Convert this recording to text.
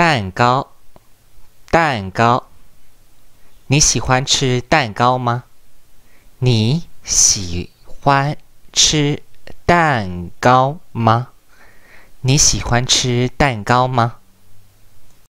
蛋糕，蛋糕。你喜欢吃蛋糕吗？你喜欢吃蛋糕吗？你喜欢吃蛋糕吗？